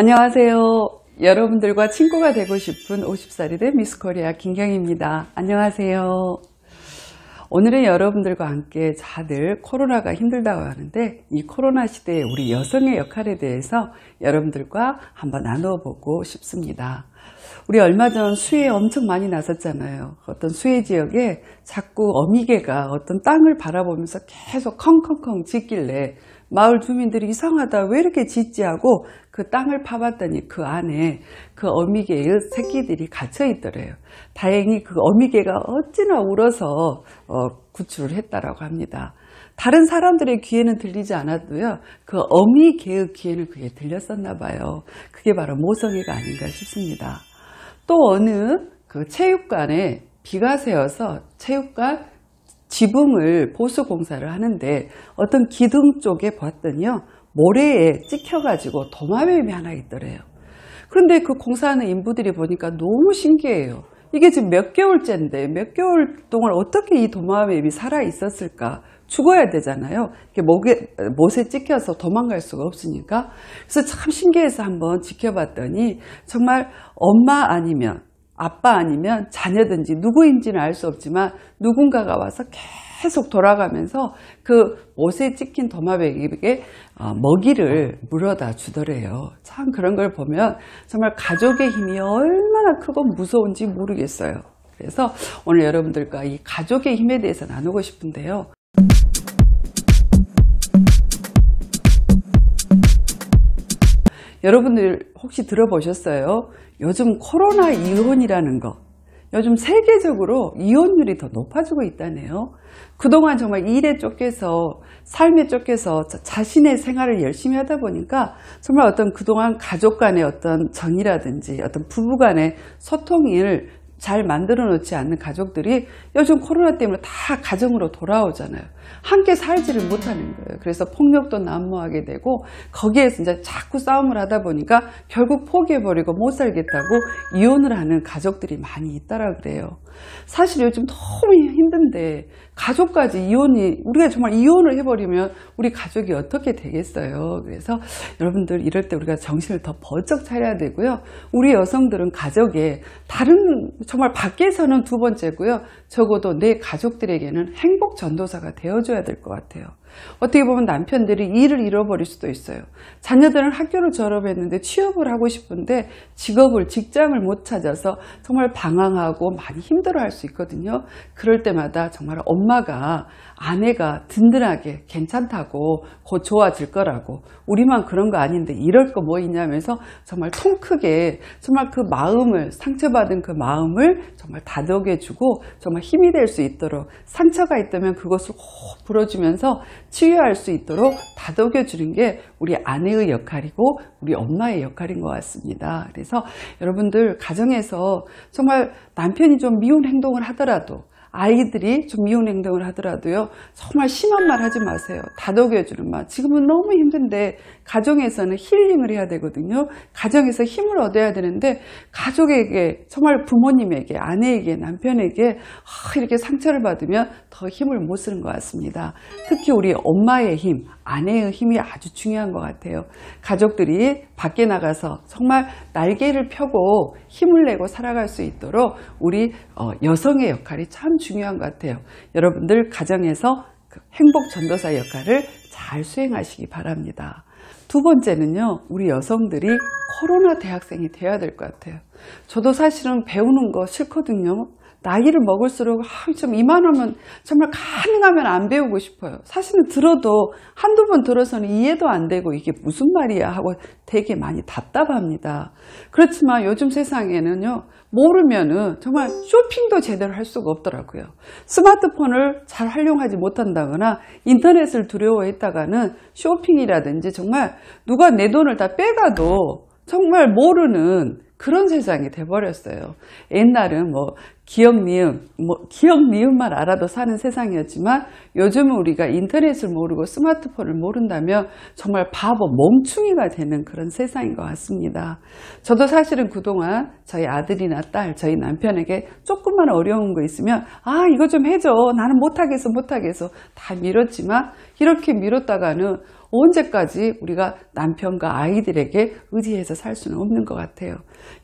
안녕하세요. 여러분들과 친구가 되고 싶은 50살이 된 미스코리아 김경입니다. 희 안녕하세요. 오늘은 여러분들과 함께 다들 코로나가 힘들다고 하는데 이 코로나 시대에 우리 여성의 역할에 대해서 여러분들과 한번 나눠보고 싶습니다. 우리 얼마 전 수해 엄청 많이 나섰잖아요 어떤 수해 지역에 자꾸 어미개가 어떤 땅을 바라보면서 계속 컹컹컹 짖길래 마을 주민들이 이상하다 왜 이렇게 짖지하고 그 땅을 파봤더니 그 안에 그 어미개의 새끼들이 갇혀 있더래요 다행히 그 어미개가 어찌나 울어서 어, 구출을 했다라고 합니다 다른 사람들의 귀에는 들리지 않았고요그 어미개의 귀에는 그게 들렸었나 봐요 그게 바로 모성애가 아닌가 싶습니다 또 어느 그 체육관에 비가 새어서 체육관 지붕을 보수 공사를 하는데 어떤 기둥 쪽에 봤더니요 모래에 찍혀가지고 도마뱀이 하나 있더래요 그런데 그 공사하는 인부들이 보니까 너무 신기해요 이게 지금 몇 개월째인데 몇 개월 동안 어떻게 이 도마뱀이 살아 있었을까 죽어야 되잖아요 이렇게 목에, 못에 찍혀서 도망갈 수가 없으니까 그래서 참 신기해서 한번 지켜봤더니 정말 엄마 아니면 아빠 아니면 자녀든지 누구인지는 알 수 없지만 누군가가 와서 계속 돌아가면서 그옷에 찍힌 도마뱀에게 어, 먹이를 물어다 주더래요. 참 그런 걸 보면 정말 가족의 힘이 얼마나 크고 무서운지 모르겠어요. 그래서 오늘 여러분들과 이 가족의 힘에 대해서 나누고 싶은데요. 여러분들 혹시 들어보셨어요? 요즘 코로나 이혼이라는 거 요즘 세계적으로 이혼율이 더 높아지고 있다네요. 그동안 정말 일에 쫓겨서 삶에 쫓겨서 자신의 생활을 열심히 하다 보니까 정말 어떤 그동안 가족 간의 어떤 정이라든지 어떤 부부 간의 소통을 잘 만들어 놓지 않는 가족들이 요즘 코로나 때문에 다 가정으로 돌아오잖아요 함께 살지를 못하는 거예요 그래서 폭력도 난무하게 되고 거기에서 이제 자꾸 싸움을 하다 보니까 결국 포기해버리고 못 살겠다고 이혼을 하는 가족들이 많이 있다라 그래요 사실 요즘 너무 힘든데 가족까지 이혼이 우리가 정말 이혼을 해버리면 우리 가족이 어떻게 되겠어요 그래서 여러분들 이럴 때 우리가 정신을 더 번쩍 차려야 되고요 우리 여성들은 가족에 다른 정말 밖에서는 두 번째고요 적어도 내 가족들에게는 행복 전도사가 되어줘야 될 것 같아요 어떻게 보면 남편들이 일을 잃어버릴 수도 있어요 자녀들은 학교를 졸업했는데 취업을 하고 싶은데 직업을 직장을 못 찾아서 정말 방황하고 많이 힘들어 할 수 있거든요 그럴 때마다 정말 엄마가 아내가 든든하게 괜찮다고 곧 좋아질 거라고 우리만 그런 거 아닌데 이럴 거 뭐 있냐면서 정말 통 크게 정말 그 마음을 상처받은 그 마음을 정말 다독여주고 정말 힘이 될 수 있도록 상처가 있다면 그것을 꼭 불어주면서 치유할 수 있도록 다독여 주는 게 우리 아내의 역할이고 우리 엄마의 역할인 것 같습니다. 그래서 여러분들 가정에서 정말 남편이 좀 미운 행동을 하더라도 아이들이 좀 미운행동을 하더라도요 정말 심한 말 하지 마세요 다독여주는 말 지금은 너무 힘든데 가정에서는 힐링을 해야 되거든요 가정에서 힘을 얻어야 되는데 가족에게 정말 부모님에게 아내에게 남편에게 아, 이렇게 상처를 받으면 더 힘을 못 쓰는 것 같습니다 특히 우리 엄마의 힘 아내의 힘이 아주 중요한 것 같아요 가족들이 밖에 나가서 정말 날개를 펴고 힘을 내고 살아갈 수 있도록 우리 어, 여성의 역할이 참 중요합니다 중요한 것 같아요. 여러분들 가정에서 그 행복 전도사 역할을 잘 수행하시기 바랍니다. 두 번째는요, 우리 여성들이 코로나 대학생이 되어야 될 것 같아요. 저도 사실은 배우는 거 싫거든요. 나이를 먹을수록 아, 좀 이만하면 정말 가능하면 안 배우고 싶어요. 사실은 들어도 한두 번 들어서는 이해도 안 되고 이게 무슨 말이야 하고 되게 많이 답답합니다. 그렇지만 요즘 세상에는요. 모르면은 정말 쇼핑도 제대로 할 수가 없더라고요. 스마트폰을 잘 활용하지 못한다거나 인터넷을 두려워했다가는 쇼핑이라든지 정말 누가 내 돈을 다 빼가도 정말 모르는 그런 세상이 돼버렸어요. 옛날은 뭐 기억 미음, 뭐 기억 미음만 알아도 사는 세상이었지만 요즘은 우리가 인터넷을 모르고 스마트폰을 모른다면 정말 바보 멍충이가 되는 그런 세상인 것 같습니다. 저도 사실은 그동안 저희 아들이나 딸, 저희 남편에게 조금만 어려운 거 있으면 아 이거 좀 해줘 나는 못하겠어 못하겠어 다 미뤘지만 이렇게 미뤘다가는 언제까지 우리가 남편과 아이들에게 의지해서 살 수는 없는 것 같아요.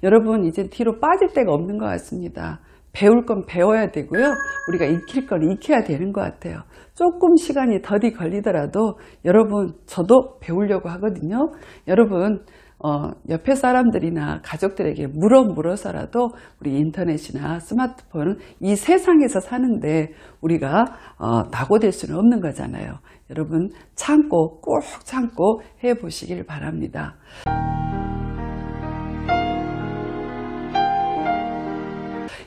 여러분 이제 뒤로 빠질 데가 없는 것 같습니다. 배울 건 배워야 되고요. 우리가 익힐 건 익혀야 되는 것 같아요. 조금 시간이 더디 걸리더라도 여러분 저도 배우려고 하거든요. 여러분 어, 옆에 사람들이나 가족들에게 물어 물어서라도 우리 인터넷이나 스마트폰은 이 세상에서 사는데 우리가 어, 낙오될 수는 없는 거잖아요. 여러분 참고 꼭 참고 해보시길 바랍니다.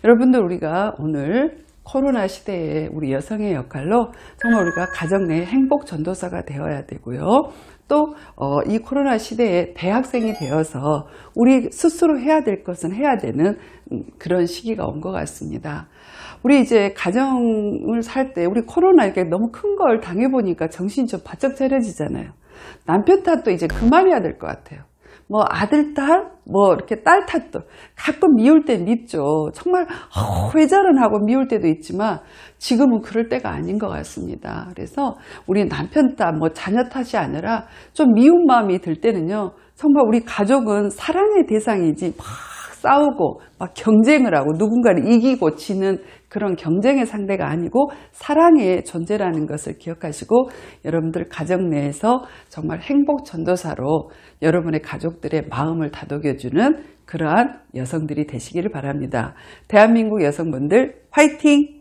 여러분들 우리가 오늘 코로나 시대에 우리 여성의 역할로 정말 우리가 가정 내 행복 전도사가 되어야 되고요. 또이 어, 코로나 시대에 대학생이 되어서 우리 스스로 해야 될 것은 해야 되는 그런 시기가 온 것 같습니다. 우리 이제 가정을 살 때 우리 코로나 이게 너무 큰 걸 당해보니까 정신이 좀 바짝 차려지잖아요. 남편 탓도 이제 그만해야 될 것 같아요. 뭐 아들, 딸, 뭐 이렇게 딸 탓도 가끔 미울 땐 있죠. 정말 회자는 하고 미울 때도 있지만 지금은 그럴 때가 아닌 것 같습니다. 그래서 우리 남편, 딸, 뭐 자녀 탓이 아니라 좀 미운 마음이 들 때는요. 정말 우리 가족은 사랑의 대상이지 막 싸우고 막 경쟁을 하고 누군가를 이기고 지는 그런 경쟁의 상대가 아니고 사랑의 존재라는 것을 기억하시고 여러분들 가정 내에서 정말 행복 전도사로 여러분의 가족들의 마음을 다독여주는 그러한 여성들이 되시기를 바랍니다. 대한민국 여성분들 화이팅!